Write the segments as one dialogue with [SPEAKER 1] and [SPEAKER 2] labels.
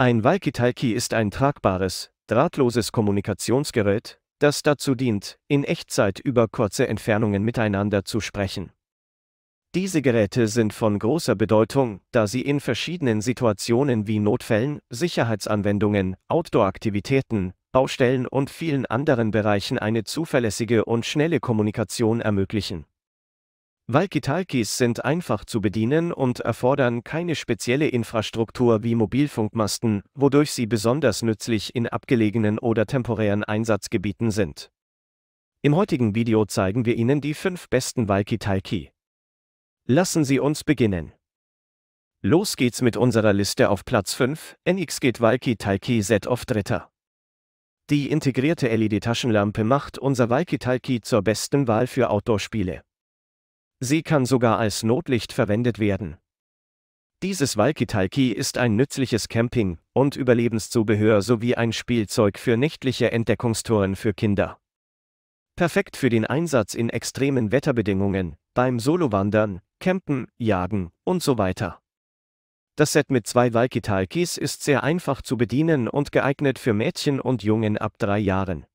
[SPEAKER 1] Ein Walkie-Talkie ist ein tragbares, drahtloses Kommunikationsgerät, das dazu dient, in Echtzeit über kurze Entfernungen miteinander zu sprechen. Diese Geräte sind von großer Bedeutung, da sie in verschiedenen Situationen wie Notfällen, Sicherheitsanwendungen, Outdoor-Aktivitäten, Baustellen und vielen anderen Bereichen eine zuverlässige und schnelle Kommunikation ermöglichen. Walkie-Talkies sind einfach zu bedienen und erfordern keine spezielle Infrastruktur wie Mobilfunkmasten, wodurch sie besonders nützlich in abgelegenen oder temporären Einsatzgebieten sind. Im heutigen Video zeigen wir Ihnen die fünf besten Walkie-Talkie. Lassen Sie uns beginnen. Los geht's mit unserer Liste auf Platz 5, NXGate geht Walkie-Talkie Set of Dritter. Die integrierte LED-Taschenlampe macht unser Walkie-Talkie zur besten Wahl für Outdoor-Spiele. Sie kann sogar als Notlicht verwendet werden. Dieses Walkie-Talkie ist ein nützliches Camping- und Überlebenszubehör sowie ein Spielzeug für nächtliche Entdeckungstouren für Kinder. Perfekt für den Einsatz in extremen Wetterbedingungen, beim Solowandern, Campen, Jagen und so weiter. Das Set mit zwei Walkie-Talkies ist sehr einfach zu bedienen und geeignet für Mädchen und Jungen ab drei Jahren.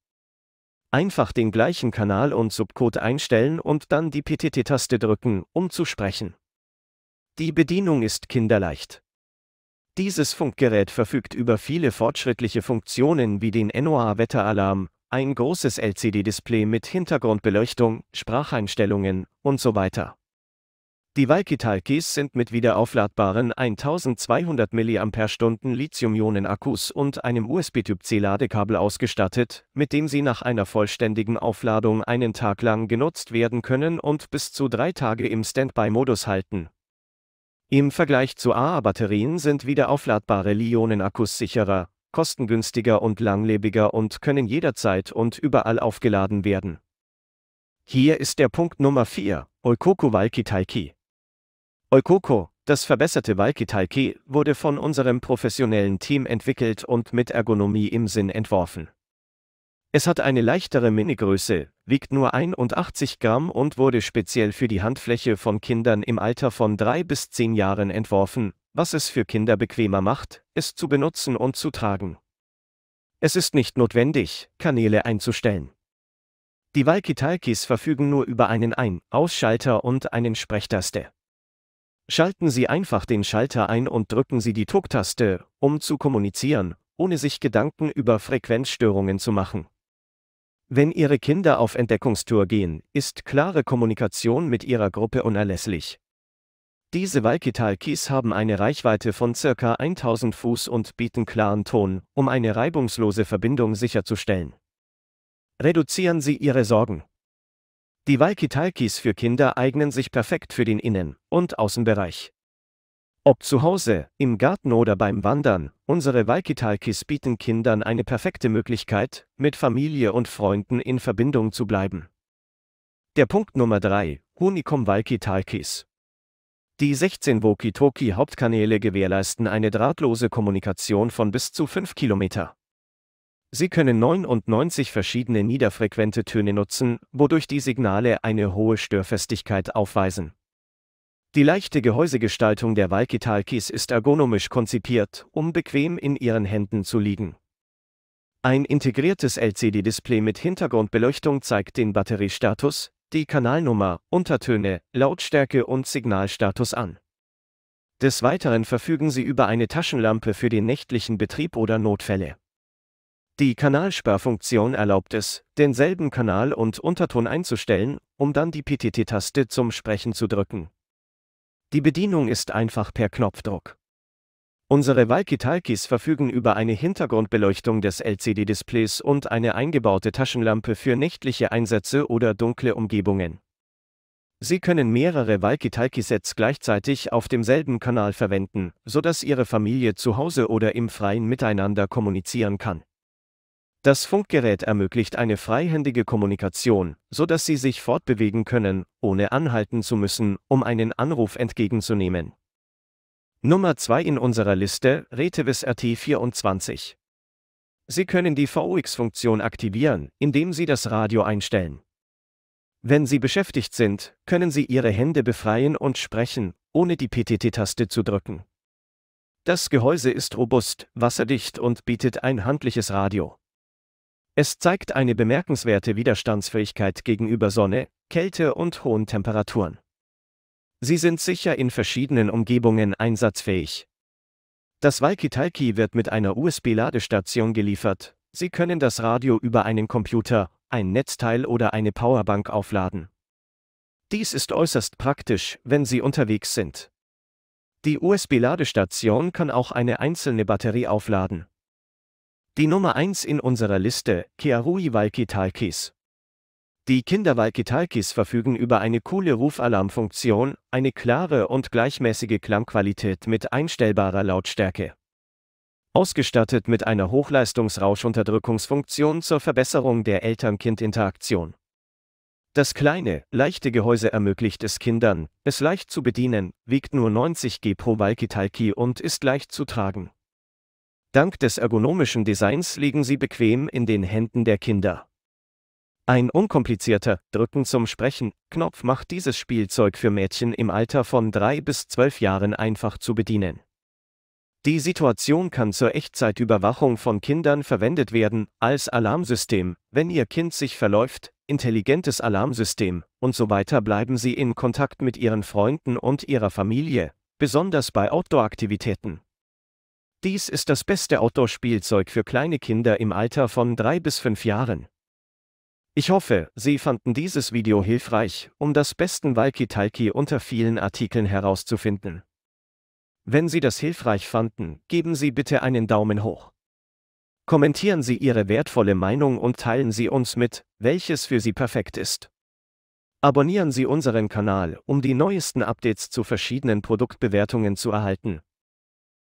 [SPEAKER 1] Einfach den gleichen Kanal und Subcode einstellen und dann die PTT-Taste drücken, um zu sprechen. Die Bedienung ist kinderleicht. Dieses Funkgerät verfügt über viele fortschrittliche Funktionen wie den NOAA-Wetteralarm, ein großes LCD-Display mit Hintergrundbeleuchtung, Spracheinstellungen und so weiter. Die Walkie-Talkies sind mit wiederaufladbaren 1200 mAh Lithium-Ionen-Akkus und einem USB-Typ-C-Ladekabel ausgestattet, mit dem sie nach einer vollständigen Aufladung einen Tag lang genutzt werden können und bis zu drei Tage im Standby-Modus halten. Im Vergleich zu AA-Batterien sind wiederaufladbare Li-Ionen-Akkus sicherer, kostengünstiger und langlebiger und können jederzeit und überall aufgeladen werden. Hier ist der Punkt Nummer 4, Oikoku Walkie-Talkie. Eukoko, das verbesserte Walkie-Talkie, wurde von unserem professionellen Team entwickelt und mit Ergonomie im Sinn entworfen. Es hat eine leichtere Minigröße, wiegt nur 81 Gramm und wurde speziell für die Handfläche von Kindern im Alter von 3 bis 10 Jahren entworfen, was es für Kinder bequemer macht, es zu benutzen und zu tragen. Es ist nicht notwendig, Kanäle einzustellen. Die Walkie-Talkies verfügen nur über einen Ein-Ausschalter und einen Sprechtaste. Schalten Sie einfach den Schalter ein und drücken Sie die Tuk-Taste, um zu kommunizieren, ohne sich Gedanken über Frequenzstörungen zu machen. Wenn Ihre Kinder auf Entdeckungstour gehen, ist klare Kommunikation mit Ihrer Gruppe unerlässlich. Diese Walkie-Talkies haben eine Reichweite von ca. 1000 Fuß und bieten klaren Ton, um eine reibungslose Verbindung sicherzustellen. Reduzieren Sie Ihre Sorgen. Die Walkie-Talkies für Kinder eignen sich perfekt für den Innen- und Außenbereich. Ob zu Hause, im Garten oder beim Wandern, unsere Walkie-Talkies bieten Kindern eine perfekte Möglichkeit, mit Familie und Freunden in Verbindung zu bleiben. Der Punkt Nummer 3, Unicom Walkie-Talkies. Die 16 Walkie-Talkie-Hauptkanäle gewährleisten eine drahtlose Kommunikation von bis zu 5 Kilometer. Sie können 99 verschiedene niederfrequente Töne nutzen, wodurch die Signale eine hohe Störfestigkeit aufweisen. Die leichte Gehäusegestaltung der Walkie-Talkies ist ergonomisch konzipiert, um bequem in Ihren Händen zu liegen. Ein integriertes LCD-Display mit Hintergrundbeleuchtung zeigt den Batteriestatus, die Kanalnummer, Untertöne, Lautstärke und Signalstatus an. Des Weiteren verfügen Sie über eine Taschenlampe für den nächtlichen Betrieb oder Notfälle. Die Kanalsperrfunktion erlaubt es, denselben Kanal und Unterton einzustellen, um dann die PTT-Taste zum Sprechen zu drücken. Die Bedienung ist einfach per Knopfdruck. Unsere Walkie-Talkies verfügen über eine Hintergrundbeleuchtung des LCD-Displays und eine eingebaute Taschenlampe für nächtliche Einsätze oder dunkle Umgebungen. Sie können mehrere Walkie-Talkie-Sets gleichzeitig auf demselben Kanal verwenden, sodass Ihre Familie zu Hause oder im Freien miteinander kommunizieren kann. Das Funkgerät ermöglicht eine freihändige Kommunikation, sodass Sie sich fortbewegen können, ohne anhalten zu müssen, um einen Anruf entgegenzunehmen. Nummer 2 in unserer Liste, Retevis RT24. Sie können die VOX-Funktion aktivieren, indem Sie das Radio einstellen. Wenn Sie beschäftigt sind, können Sie Ihre Hände befreien und sprechen, ohne die PTT-Taste zu drücken. Das Gehäuse ist robust, wasserdicht und bietet ein handliches Radio. Es zeigt eine bemerkenswerte Widerstandsfähigkeit gegenüber Sonne, Kälte und hohen Temperaturen. Sie sind sicher in verschiedenen Umgebungen einsatzfähig. Das Walkie-Talkie wird mit einer USB-Ladestation geliefert. Sie können das Radio über einen Computer, ein Netzteil oder eine Powerbank aufladen. Dies ist äußerst praktisch, wenn Sie unterwegs sind. Die USB-Ladestation kann auch eine einzelne Batterie aufladen. Die Nummer 1 in unserer Liste, Kearui Walkitalkis. Die Kinder Walkitalkis verfügen über eine coole Rufalarmfunktion, eine klare und gleichmäßige Klangqualität mit einstellbarer Lautstärke. Ausgestattet mit einer Hochleistungsrauschunterdrückungsfunktion zur Verbesserung der Eltern-Kind-Interaktion. Das kleine, leichte Gehäuse ermöglicht es Kindern, es leicht zu bedienen, wiegt nur 90 G pro Walkitalki und ist leicht zu tragen. Dank des ergonomischen Designs liegen sie bequem in den Händen der Kinder. Ein unkomplizierter Drücken zum Sprechen Knopf macht dieses Spielzeug für Mädchen im Alter von drei bis zwölf Jahren einfach zu bedienen. Die Situation kann zur Echtzeitüberwachung von Kindern verwendet werden, als Alarmsystem, wenn Ihr Kind sich verläuft, intelligentes Alarmsystem und so weiter bleiben Sie in Kontakt mit Ihren Freunden und Ihrer Familie, besonders bei Outdoor-Aktivitäten. Dies ist das beste Outdoor-Spielzeug für kleine Kinder im Alter von drei bis fünf Jahren. Ich hoffe, Sie fanden dieses Video hilfreich, um das besten Walkie-Talkie unter vielen Artikeln herauszufinden. Wenn Sie das hilfreich fanden, geben Sie bitte einen Daumen hoch. Kommentieren Sie Ihre wertvolle Meinung und teilen Sie uns mit, welches für Sie perfekt ist. Abonnieren Sie unseren Kanal, um die neuesten Updates zu verschiedenen Produktbewertungen zu erhalten.